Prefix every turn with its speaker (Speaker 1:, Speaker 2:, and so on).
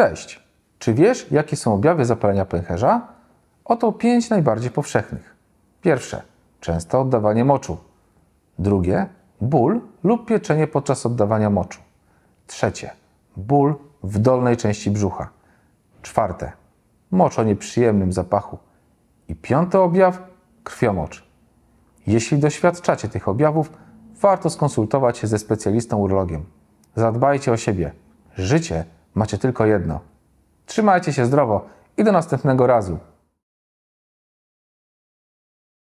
Speaker 1: Cześć! Czy wiesz, jakie są objawy zapalenia pęcherza? Oto pięć najbardziej powszechnych. Pierwsze częste oddawanie moczu. Drugie ból lub pieczenie podczas oddawania moczu. Trzecie ból w dolnej części brzucha. Czwarte mocz o nieprzyjemnym zapachu. I piąty objaw krwiomocz. Jeśli doświadczacie tych objawów, warto skonsultować się ze specjalistą urologiem. Zadbajcie o siebie. Życie Macie tylko jedno. Trzymajcie się zdrowo i do następnego razu.